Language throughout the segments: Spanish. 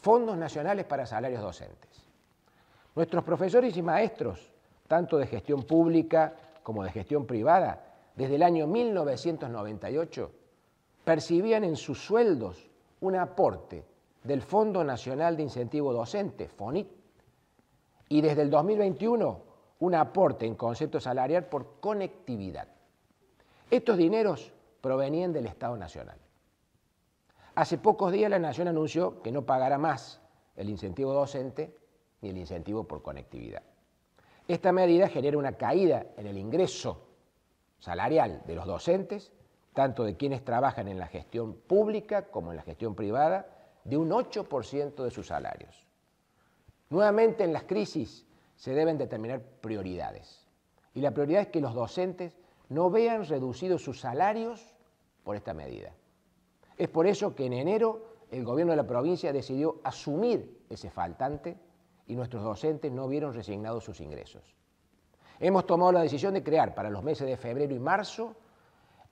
fondos nacionales para salarios docentes. Nuestros profesores y maestros, tanto de gestión pública como de gestión privada, desde el año 1998, percibían en sus sueldos un aporte del Fondo Nacional de Incentivo Docente, FONIT, y desde el 2021 un aporte en concepto salarial por conectividad. Estos dineros provenían del Estado Nacional. Hace pocos días la Nación anunció que no pagará más el incentivo docente ni el incentivo por conectividad. Esta medida genera una caída en el ingreso salarial de los docentes, tanto de quienes trabajan en la gestión pública como en la gestión privada, de un 8% de sus salarios. Nuevamente en las crisis se deben determinar prioridades. Y la prioridad es que los docentes no vean reducidos sus salarios por esta medida. Es por eso que en enero el gobierno de la provincia decidió asumir ese faltante y nuestros docentes no vieron resignado sus ingresos. Hemos tomado la decisión de crear para los meses de febrero y marzo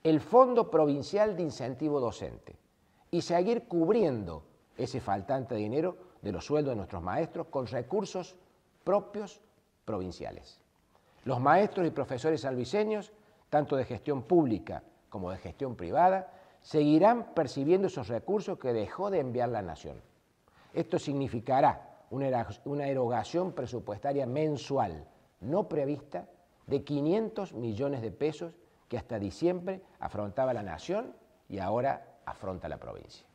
el Fondo Provincial de Incentivo Docente y seguir cubriendo ese faltante de dinero de los sueldos de nuestros maestros con recursos propios provinciales. Los maestros y profesores albiseños, tanto de gestión pública como de gestión privada, seguirán percibiendo esos recursos que dejó de enviar la nación. Esto significará una erogación presupuestaria mensual no prevista de 500 millones de pesos que hasta diciembre afrontaba la nación y ahora afronta la provincia.